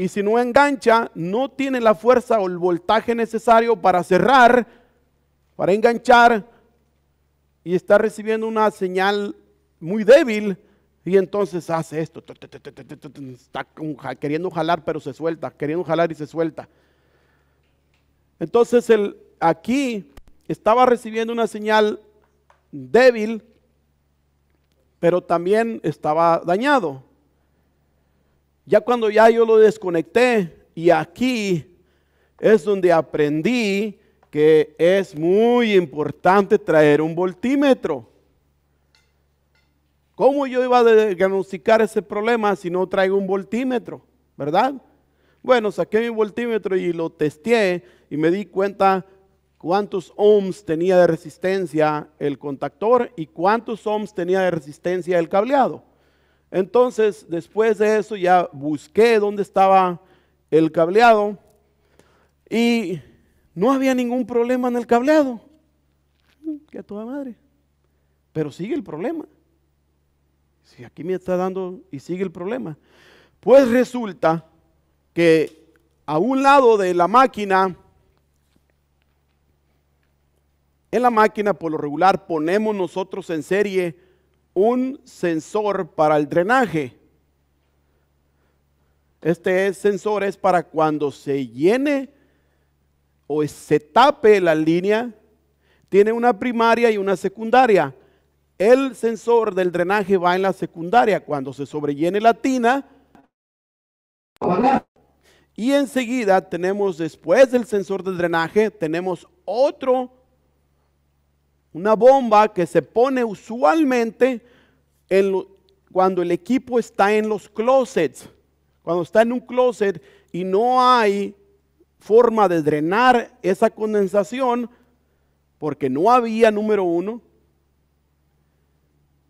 y si no engancha, no tiene la fuerza o el voltaje necesario para cerrar, para enganchar, y está recibiendo una señal muy débil, y entonces hace esto, está queriendo jalar pero se suelta, queriendo jalar y se suelta. Entonces aquí estaba recibiendo una señal débil, pero también estaba dañado. Ya cuando ya yo lo desconecté y aquí es donde aprendí que es muy importante traer un voltímetro. ¿Cómo yo iba a diagnosticar ese problema si no traigo un voltímetro? ¿Verdad? Bueno, saqué mi voltímetro y lo testé y me di cuenta cuántos ohms tenía de resistencia el contactor y cuántos ohms tenía de resistencia el cableado. Entonces, después de eso ya busqué dónde estaba el cableado y no había ningún problema en el cableado. Que a toda madre. Pero sigue el problema. Si aquí me está dando y sigue el problema. Pues resulta que a un lado de la máquina, en la máquina por lo regular ponemos nosotros en serie un sensor para el drenaje. Este sensor es para cuando se llene o se tape la línea, tiene una primaria y una secundaria. El sensor del drenaje va en la secundaria cuando se sobrellene la tina. Y enseguida tenemos, después del sensor del drenaje, tenemos otro una bomba que se pone usualmente cuando el equipo está en los closets, cuando está en un closet y no hay forma de drenar esa condensación, porque no había número uno.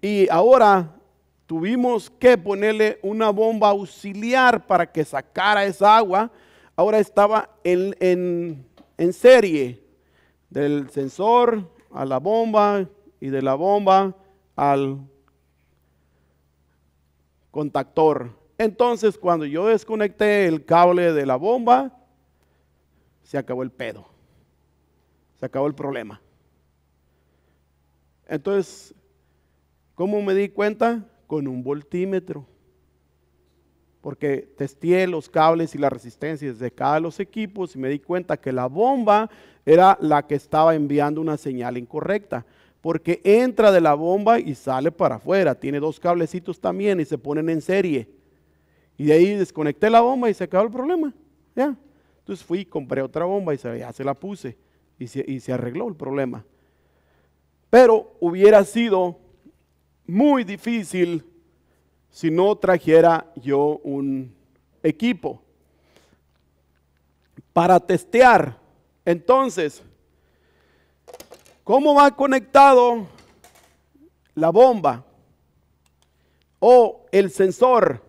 Y ahora tuvimos que ponerle una bomba auxiliar para que sacara esa agua. Ahora estaba en, en serie del sensor, a la bomba y de la bomba al contactor. Entonces, cuando yo desconecté el cable de la bomba, se acabó el pedo. Se acabó el problema. Entonces, ¿cómo me di cuenta? Con un voltímetro porque testé los cables y las resistencias de cada de los equipos y me di cuenta que la bomba era la que estaba enviando una señal incorrecta, porque entra de la bomba y sale para afuera, tiene dos cablecitos también y se ponen en serie. Y de ahí desconecté la bomba y se acabó el problema. ¿ya? Entonces fui compré otra bomba y ya se la puse y se arregló el problema. Pero hubiera sido muy difícil si no trajera yo un equipo para testear. Entonces, ¿cómo va conectado la bomba o el sensor?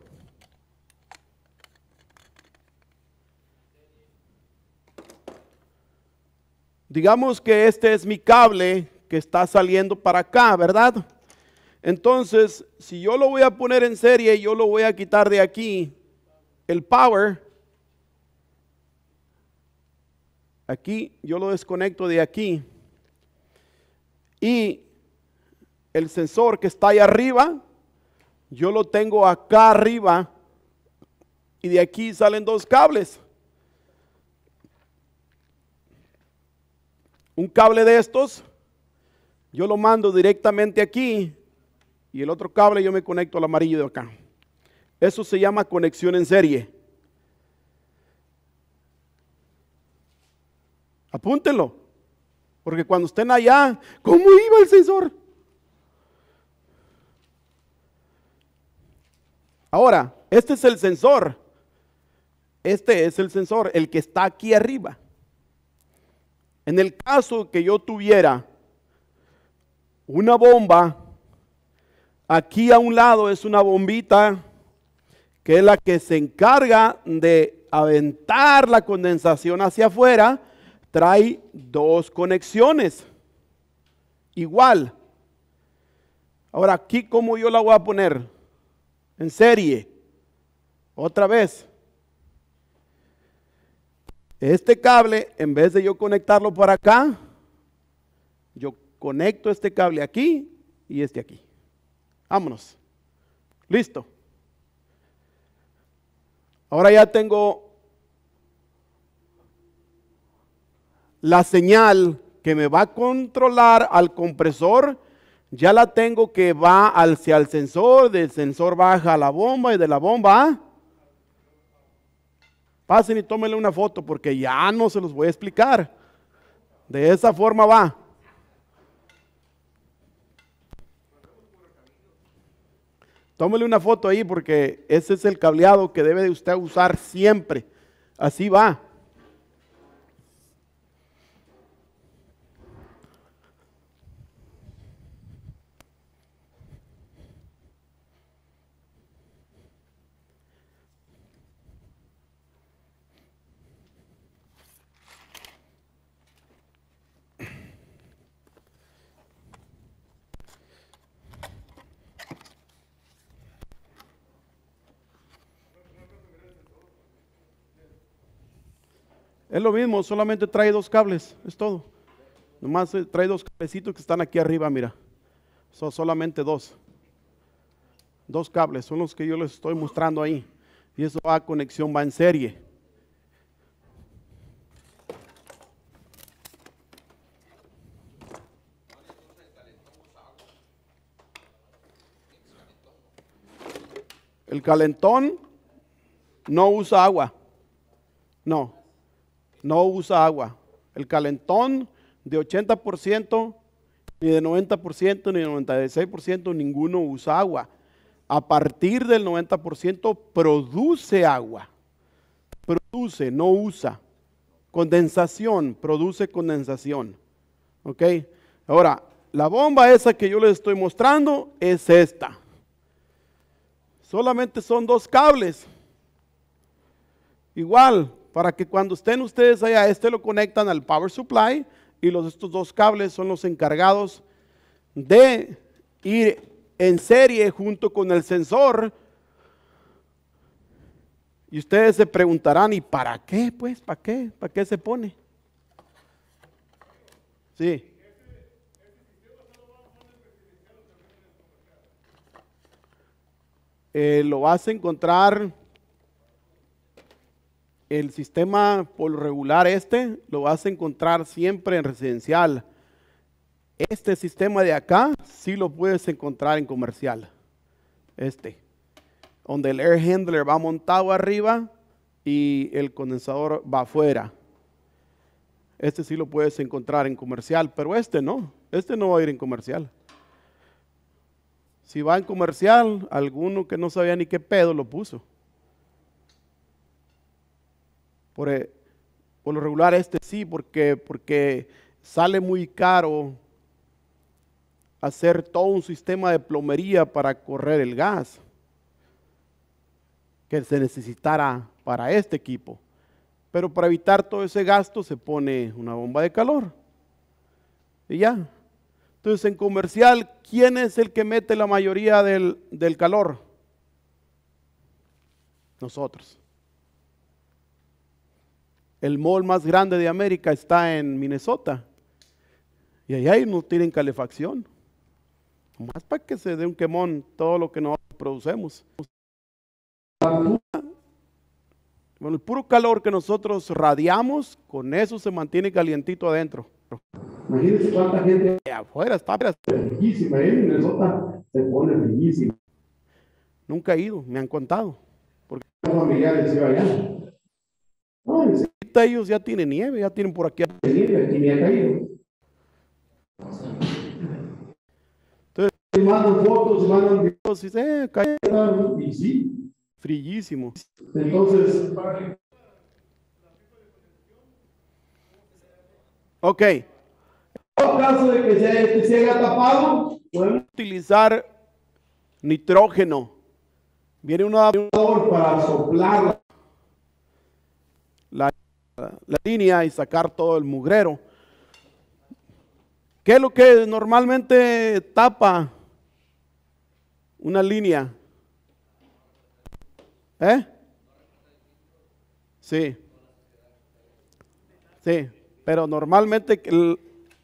Digamos que este es mi cable que está saliendo para acá, ¿verdad? Entonces, si yo lo voy a poner en serie, yo lo voy a quitar de aquí el power. Aquí yo lo desconecto de aquí. Y el sensor que está ahí arriba, yo lo tengo acá arriba. Y de aquí salen dos cables. Un cable de estos, yo lo mando directamente aquí y el otro cable yo me conecto al amarillo de acá. Eso se llama conexión en serie. Apúntenlo, porque cuando estén allá, ¿cómo iba el sensor? Ahora, este es el sensor. Este es el sensor, el que está aquí arriba. En el caso que yo tuviera una bomba Aquí a un lado es una bombita que es la que se encarga de aventar la condensación hacia afuera. Trae dos conexiones. Igual. Ahora aquí como yo la voy a poner en serie. Otra vez. Este cable, en vez de yo conectarlo por acá, yo conecto este cable aquí y este aquí. Vámonos. Listo. Ahora ya tengo la señal que me va a controlar al compresor. Ya la tengo que va hacia el sensor, del sensor baja a la bomba y de la bomba Pasen y tómenle una foto porque ya no se los voy a explicar. De esa forma va. Tómele una foto ahí porque ese es el cableado que debe de usted usar siempre. Así va. Es lo mismo, solamente trae dos cables, es todo. Nomás eh, trae dos cablecitos que están aquí arriba, mira. Son solamente dos. Dos cables, son los que yo les estoy mostrando ahí. Y eso va a conexión, va en serie. El calentón no usa agua. No, no usa agua. El calentón de 80%, ni de 90%, ni de 96%, ninguno usa agua. A partir del 90% produce agua. Produce, no usa. Condensación, produce condensación. ¿Ok? Ahora, la bomba esa que yo les estoy mostrando es esta. Solamente son dos cables. Igual, para que cuando estén ustedes allá, este lo conectan al power supply y los, estos dos cables son los encargados de ir en serie junto con el sensor. Y ustedes se preguntarán, ¿y para qué? Pues, ¿para qué? ¿Para qué se pone? Sí. Eh, lo vas a encontrar el sistema por regular este lo vas a encontrar siempre en residencial. Este sistema de acá sí lo puedes encontrar en comercial. Este, donde el air handler va montado arriba y el condensador va afuera. Este sí lo puedes encontrar en comercial, pero este no, este no va a ir en comercial. Si va en comercial, alguno que no sabía ni qué pedo lo puso. Eh, por, lo regular este sí, porque, porque sale muy caro hacer todo un sistema de plomería para correr el gas que se necesitara para este equipo. Pero para evitar todo ese gasto se pone una bomba de calor. Y ya. Entonces en comercial, ¿quién es el que mete la mayoría del calor? Nosotros. El mall más grande de América está en Minnesota. Y allá no tienen calefacción. Más para que se dé un quemón todo lo que nosotros producemos. Bueno, el puro calor que nosotros radiamos, con eso se mantiene calientito adentro. Imagínense cuánta gente afuera está. Bellísima, en ¿eh? Minnesota se pone bellísima. Nunca he ido, me han contado. Porque familiares ellos ya tienen nieve, ya tienen por aquí. Entonces, mandan fotos, mandan videos, y eh, cae. Y sí. Frillísimo. Entonces, ok. En caso de que se, este, se haya tapado, podemos utilizar nitrógeno. Viene un adaptador para soplar la la línea y sacar todo el mugrero. ¿Qué es lo que normalmente tapa una línea? ¿Eh? Sí. Sí, pero normalmente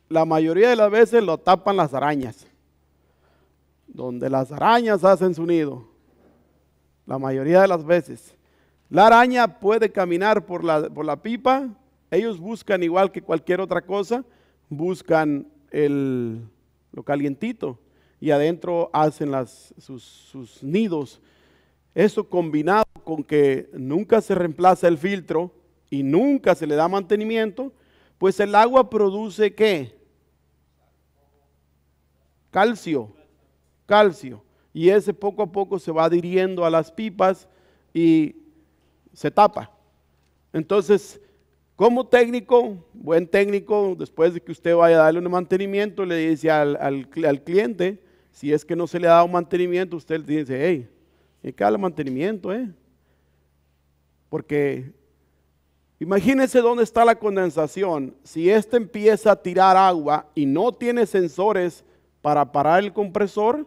la mayoría de las veces lo tapan las arañas. Donde las arañas hacen su nido. La mayoría de las veces. La araña puede caminar por la, por la pipa, ellos buscan igual que cualquier otra cosa, buscan lo calientito y adentro hacen las, sus, sus nidos. Eso combinado con que nunca se reemplaza el filtro y nunca se le da mantenimiento, pues el agua produce qué? Calcio, calcio. Y ese poco a poco se va adhiriendo a las pipas y se tapa. Entonces, como técnico, buen técnico, después de que usted vaya a darle un mantenimiento, le dice al, al, cliente, si es que no se le ha dado mantenimiento, usted le dice, hey, qué que darle mantenimiento, ¿eh? Porque imagínense dónde está la condensación. Si éste empieza a tirar agua y no tiene sensores para parar el compresor,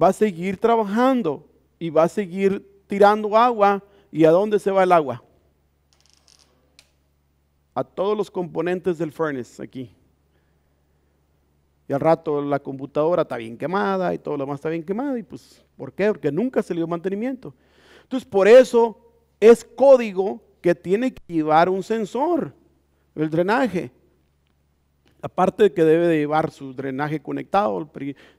va a seguir trabajando y va a seguir tirando agua ¿Y a dónde se va el agua? A todos los componentes del furnace aquí. Y al rato la computadora está bien quemada y todo lo demás está bien quemado. ¿Y pues por qué? Porque nunca se le dio mantenimiento. Entonces por eso es código que tiene que llevar un sensor, el drenaje. Aparte de que debe de llevar su drenaje conectado,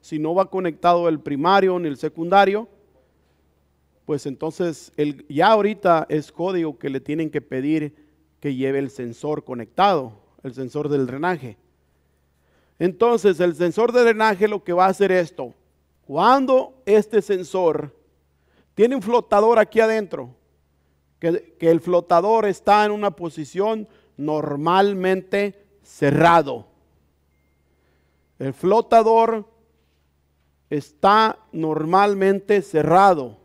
si no va conectado el primario ni el secundario, pues entonces el, ya ahorita es código que le tienen que pedir que lleve el sensor conectado, el sensor del drenaje. Entonces el sensor de drenaje lo que va a hacer esto, cuando este sensor tiene un flotador aquí adentro, que el flotador está en una posición normalmente cerrado. El flotador está normalmente cerrado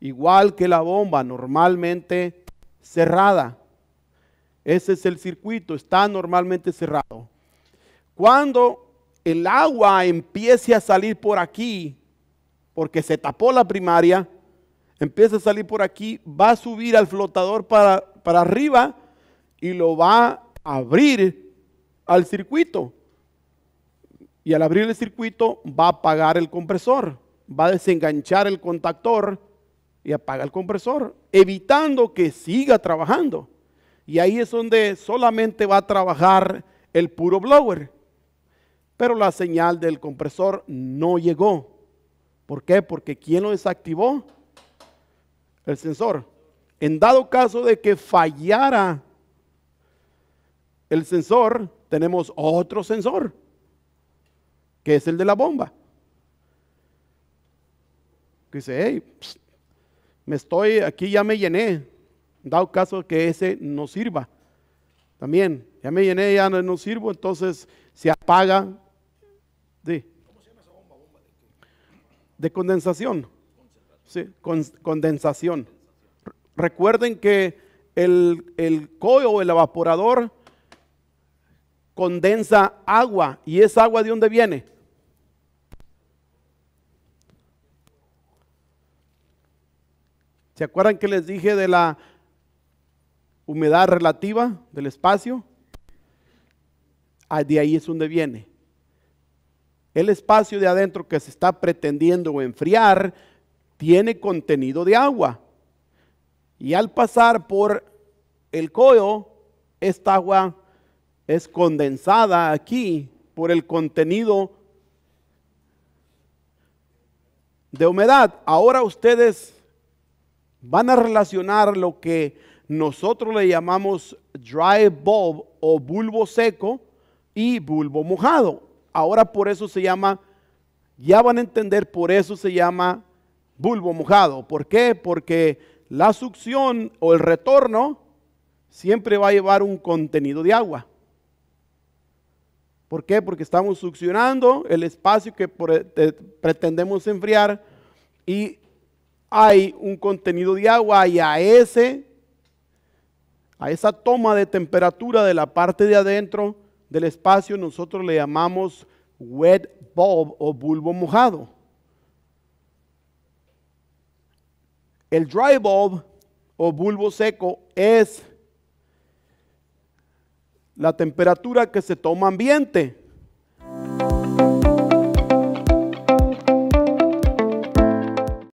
igual que la bomba, normalmente cerrada. Ese es el circuito, está normalmente cerrado. Cuando el agua empiece a salir por aquí, porque se tapó la primaria, empieza a salir por aquí, va a subir al flotador para, arriba y lo va a abrir al circuito. Y al abrir el circuito va a apagar el compresor, va a desenganchar el contactor y apaga el compresor, evitando que siga trabajando. Y ahí es donde solamente va a trabajar el puro blower. Pero la señal del compresor no llegó. ¿Por qué? Porque ¿quién lo desactivó? El sensor. En dado caso de que fallara el sensor, tenemos otro sensor, que es el de la bomba. Que dice, hey, me estoy, aquí ya me llené, dado caso que ese no sirva. También, ya me llené, ya no, sirvo, entonces se apaga. Sí. De condensación. Sí, con, condensación. Recuerden que el, el o el evaporador, condensa agua. ¿Y esa agua de dónde viene? ¿Se acuerdan que les dije de la humedad relativa del espacio? Ah, de ahí es donde viene. El espacio de adentro que se está pretendiendo enfriar tiene contenido de agua. Y al pasar por el coyo, esta agua es condensada aquí por el contenido de humedad. Ahora ustedes van a relacionar lo que nosotros le llamamos dry bulb o bulbo seco y bulbo mojado. Ahora por eso se llama, ya van a entender, por eso se llama bulbo mojado. ¿Por qué? Porque la succión o el retorno siempre va a llevar un contenido de agua. ¿Por qué? Porque estamos succionando el espacio que pretendemos enfriar y hay un contenido de agua y a ese a esa toma de temperatura de la parte de adentro del espacio nosotros le llamamos wet bulb o bulbo mojado. El dry bulb o bulbo seco es la temperatura que se toma ambiente.